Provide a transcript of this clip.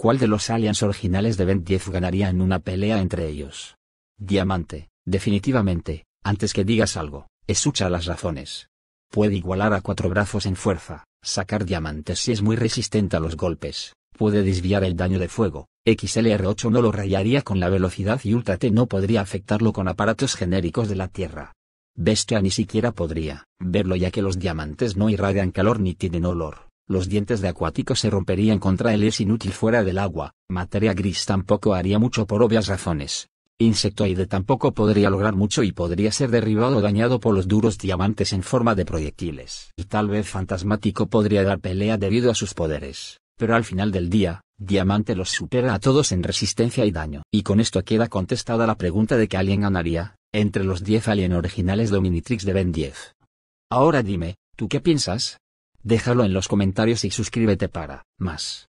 ¿Cuál de los aliens originales de Ben 10 ganaría en una pelea entre ellos? Diamante, definitivamente, antes que digas algo, escucha las razones. Puede igualar a cuatro brazos en fuerza, sacar diamantes si es muy resistente a los golpes, puede desviar el daño de fuego, XLR8 no lo rayaría con la velocidad y Ultra T no podría afectarlo con aparatos genéricos de la Tierra. Bestia ni siquiera podría verlo ya que los diamantes no irradian calor ni tienen olor los dientes de acuático se romperían contra él es inútil fuera del agua, materia gris tampoco haría mucho por obvias razones. Insectoide tampoco podría lograr mucho y podría ser derribado o dañado por los duros diamantes en forma de proyectiles. Y tal vez Fantasmático podría dar pelea debido a sus poderes, pero al final del día, Diamante los supera a todos en resistencia y daño. Y con esto queda contestada la pregunta de que alguien ganaría, entre los 10 alien originales Dominitrix de Ben 10. Ahora dime, ¿tú qué piensas? déjalo en los comentarios y suscríbete para más.